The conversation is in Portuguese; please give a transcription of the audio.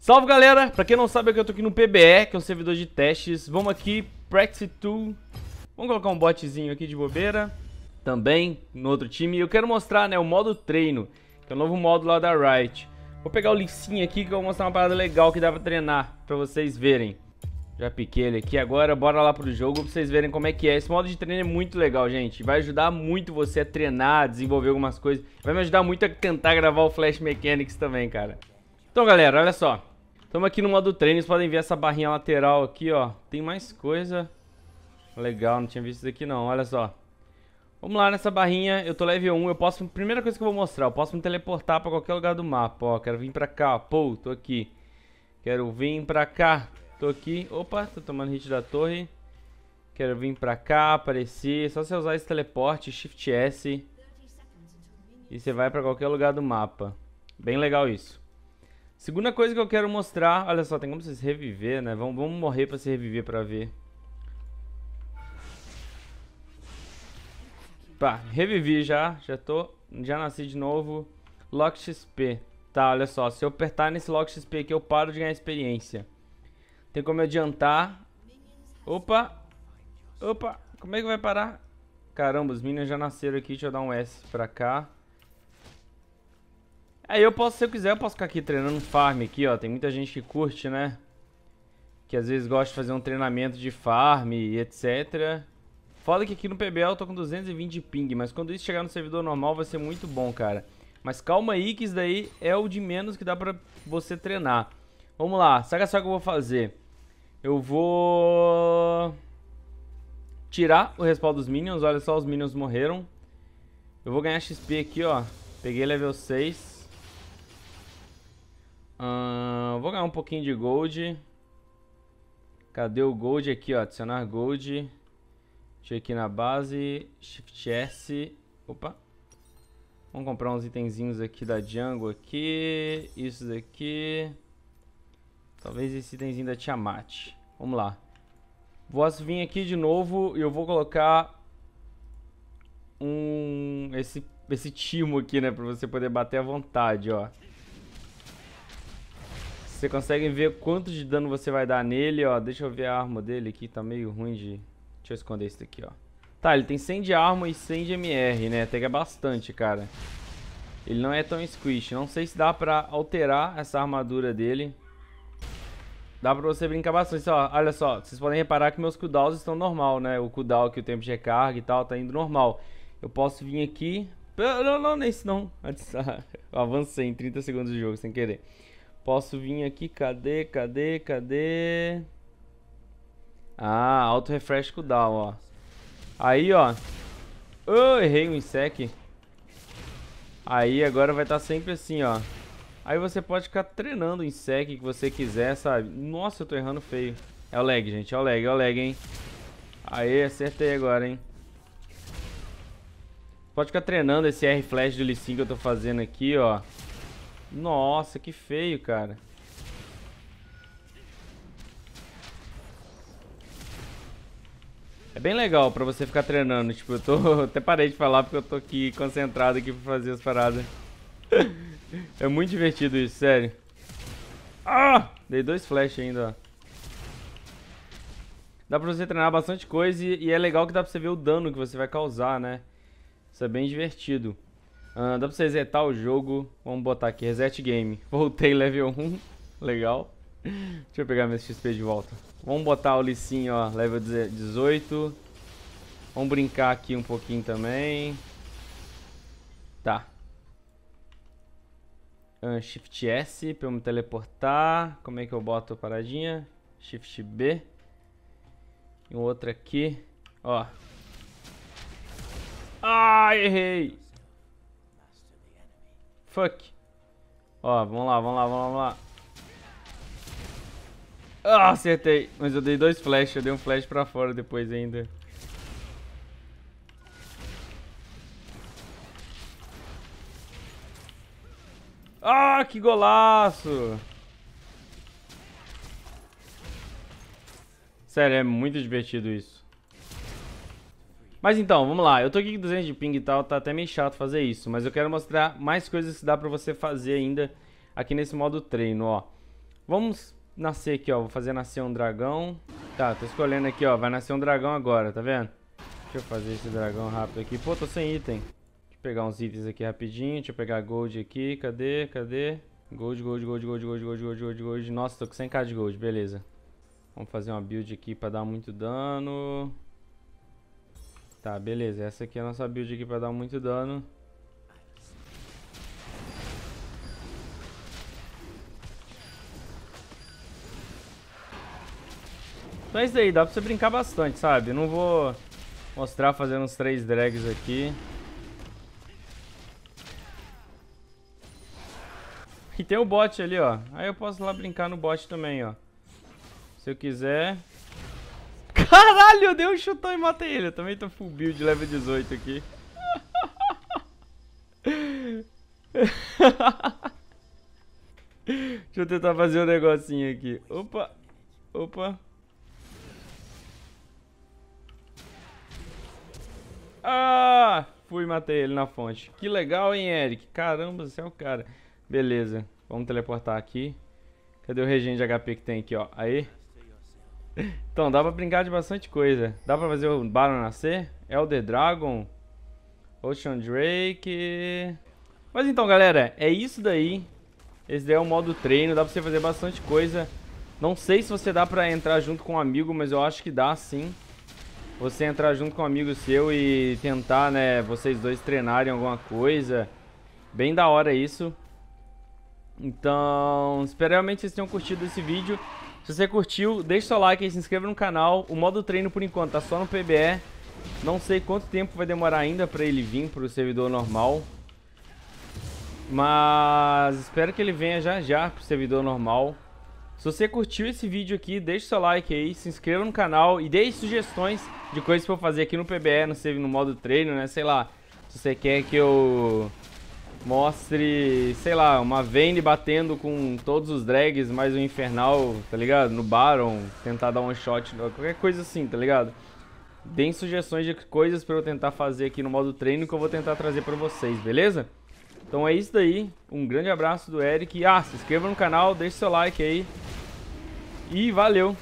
Salve galera, pra quem não sabe eu tô aqui no PBE, que é um servidor de testes Vamos aqui, Practice Tool Vamos colocar um botzinho aqui de bobeira Também, no outro time Eu quero mostrar, né, o modo treino Que é o novo modo lá da Riot Vou pegar o licinho aqui que eu vou mostrar uma parada legal que dá pra treinar Pra vocês verem já piquei ele aqui agora, bora lá pro jogo pra vocês verem como é que é. Esse modo de treino é muito legal, gente. Vai ajudar muito você a treinar, desenvolver algumas coisas. Vai me ajudar muito a tentar gravar o Flash Mechanics também, cara. Então, galera, olha só. Estamos aqui no modo treino, vocês podem ver essa barrinha lateral aqui, ó. Tem mais coisa. Legal, não tinha visto isso aqui não, olha só. Vamos lá nessa barrinha, eu tô level 1, eu posso... Primeira coisa que eu vou mostrar, eu posso me teleportar pra qualquer lugar do mapa, ó. Quero vir pra cá, ó. Pô, tô aqui. Quero vir pra cá, tô aqui. Opa, tô tomando hit da torre. Quero vir pra cá, aparecer. Só você usar esse teleporte, Shift S. E você vai pra qualquer lugar do mapa. Bem legal isso. Segunda coisa que eu quero mostrar, olha só, tem como vocês reviver, né? Vamos, vamos morrer pra se reviver pra ver. Pá, tá, revivi já, já tô, já nasci de novo. Lock XP. Tá, olha só, se eu apertar nesse Lock XP aqui eu paro de ganhar experiência. Tem como adiantar. Opa, opa, como é que vai parar? Caramba, os minions já nasceram aqui, deixa eu dar um S pra cá. Aí eu posso, se eu quiser, eu posso ficar aqui treinando um farm aqui, ó. Tem muita gente que curte, né? Que às vezes gosta de fazer um treinamento de farm e etc. fala que aqui no PBL eu tô com 220 de ping, mas quando isso chegar no servidor normal vai ser muito bom, cara. Mas calma aí que isso daí é o de menos que dá pra você treinar. Vamos lá, sabe só o que eu vou fazer? Eu vou... Tirar o respaldo dos minions, olha só, os minions morreram. Eu vou ganhar XP aqui, ó. Peguei level 6. Uh, vou ganhar um pouquinho de gold. Cadê o gold aqui, ó? Adicionar gold. Deixa eu aqui na base. Shift S. Opa. Vamos comprar uns itenzinhos aqui da Django aqui. Isso daqui. Talvez esse itemzinho da Tiamat. Vamos lá. Vou vir aqui de novo e eu vou colocar um esse esse timo aqui, né, para você poder bater à vontade, ó. Você consegue ver quanto de dano você vai dar nele, ó. Deixa eu ver a arma dele aqui, tá meio ruim de... Deixa eu esconder isso daqui, ó. Tá, ele tem 100 de arma e 100 de MR, né? Até que é bastante, cara. Ele não é tão squish. Não sei se dá pra alterar essa armadura dele. Dá pra você brincar bastante. Ó, olha só, vocês podem reparar que meus cooldowns estão normal, né? O cooldown que o tempo de recarga e tal tá indo normal. Eu posso vir aqui... Não, não, nem é isso não. Ah, eu avancei em 30 segundos de jogo sem querer. Posso vir aqui, cadê, cadê, cadê? Ah, auto refresh cooldown, ó. Aí, ó. Oh, errei o um insec. Aí agora vai estar tá sempre assim, ó. Aí você pode ficar treinando o insec que você quiser, sabe? Nossa, eu tô errando feio. É o lag, gente. É o lag, é o lag, hein? Aí, acertei agora, hein? Pode ficar treinando esse R-Flash do Lee Sin que eu tô fazendo aqui, ó. Nossa, que feio, cara. É bem legal pra você ficar treinando. Tipo, eu tô... Até parei de falar porque eu tô aqui concentrado aqui pra fazer as paradas. é muito divertido isso, sério. Ah! Dei dois flash ainda, ó. Dá pra você treinar bastante coisa e, e é legal que dá pra você ver o dano que você vai causar, né? Isso é bem divertido. Ah, dá pra você resetar o jogo. Vamos botar aqui, reset game. Voltei level 1. Legal. Deixa eu pegar meu XP de volta. Vamos botar o Licinho, ó, level 18. Vamos brincar aqui um pouquinho também. Tá. Uh, Shift S pra eu me teleportar. Como é que eu boto a paradinha? Shift B. E um outro aqui. Ó. Ah, errei! fuck. Ó, vamos lá, vamos lá, vamos lá, Ah, acertei. Mas eu dei dois flash, eu dei um flash pra fora depois ainda. Ah, que golaço! Sério, é muito divertido isso. Mas então, vamos lá. Eu tô aqui com 200 de ping e tal, tá até meio chato fazer isso, mas eu quero mostrar mais coisas que dá pra você fazer ainda aqui nesse modo treino, ó. Vamos nascer aqui, ó. Vou fazer nascer um dragão. Tá, tô escolhendo aqui, ó. Vai nascer um dragão agora, tá vendo? Deixa eu fazer esse dragão rápido aqui. Pô, tô sem item. Deixa eu pegar uns itens aqui rapidinho. Deixa eu pegar gold aqui. Cadê? Cadê? Gold, gold, gold, gold, gold, gold, gold, gold, gold. Nossa, tô com 100k de gold. Beleza. Vamos fazer uma build aqui pra dar muito dano. Tá, beleza. Essa aqui é a nossa build aqui pra dar muito dano. Então é isso aí, dá pra você brincar bastante, sabe? Não vou mostrar fazendo uns três drags aqui. E tem o bot ali, ó. Aí eu posso lá brincar no bot também, ó. Se eu quiser, Caralho, eu dei um chutão e matei ele. Eu também tô full build level 18 aqui. Deixa eu tentar fazer um negocinho aqui. Opa, opa. Ah, fui matei ele na fonte. Que legal, hein, Eric? Caramba, você é o cara. Beleza, vamos teleportar aqui. Cadê o regen de HP que tem aqui, ó? Aí. Então, dá pra brincar de bastante coisa. Dá pra fazer o Baron nascer? Elder Dragon? Ocean Drake... Mas então, galera, é isso daí. Esse daí é o modo treino, dá pra você fazer bastante coisa. Não sei se você dá pra entrar junto com um amigo, mas eu acho que dá sim. Você entrar junto com um amigo seu e tentar, né, vocês dois treinarem alguma coisa. Bem da hora isso. Então, espero realmente que vocês tenham curtido esse vídeo. Se você curtiu, deixe seu like e se inscreva no canal. O modo treino, por enquanto, tá só no PBE. Não sei quanto tempo vai demorar ainda pra ele vir pro servidor normal. Mas espero que ele venha já já pro servidor normal. Se você curtiu esse vídeo aqui, deixe seu like aí, se inscreva no canal e deixe sugestões de coisas pra eu fazer aqui no PBE, no, no modo treino, né? Sei lá, se você quer que eu mostre, sei lá, uma Vayne batendo com todos os drags, mais um Infernal, tá ligado? No Baron, tentar dar um shot, qualquer coisa assim, tá ligado? Deem sugestões de coisas pra eu tentar fazer aqui no modo treino que eu vou tentar trazer pra vocês, beleza? Então é isso daí, um grande abraço do Eric. Ah, se inscreva no canal, deixe seu like aí. E valeu!